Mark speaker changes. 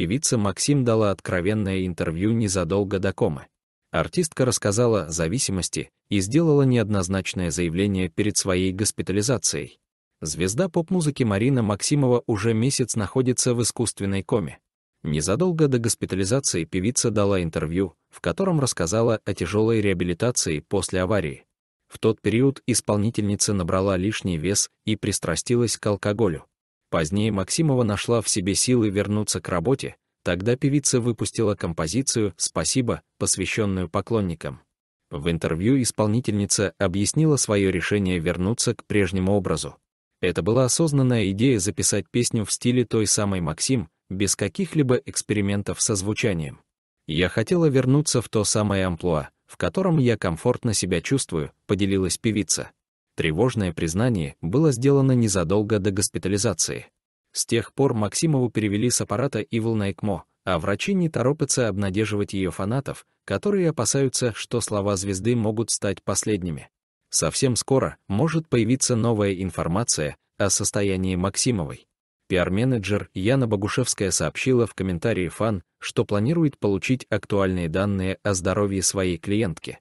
Speaker 1: Певица Максим дала откровенное интервью незадолго до комы. Артистка рассказала о зависимости и сделала неоднозначное заявление перед своей госпитализацией. Звезда поп-музыки Марина Максимова уже месяц находится в искусственной коме. Незадолго до госпитализации певица дала интервью, в котором рассказала о тяжелой реабилитации после аварии. В тот период исполнительница набрала лишний вес и пристрастилась к алкоголю. Позднее Максимова нашла в себе силы вернуться к работе, тогда певица выпустила композицию «Спасибо», посвященную поклонникам. В интервью исполнительница объяснила свое решение вернуться к прежнему образу. Это была осознанная идея записать песню в стиле той самой Максим, без каких-либо экспериментов со звучанием. «Я хотела вернуться в то самое амплуа, в котором я комфортно себя чувствую», — поделилась певица. Тревожное признание было сделано незадолго до госпитализации. С тех пор Максимову перевели с аппарата Evil на ЭКМО, а врачи не торопятся обнадеживать ее фанатов, которые опасаются, что слова звезды могут стать последними. Совсем скоро может появиться новая информация о состоянии Максимовой. Пиар-менеджер Яна Богушевская сообщила в комментарии фан, что планирует получить актуальные данные о здоровье своей клиентки.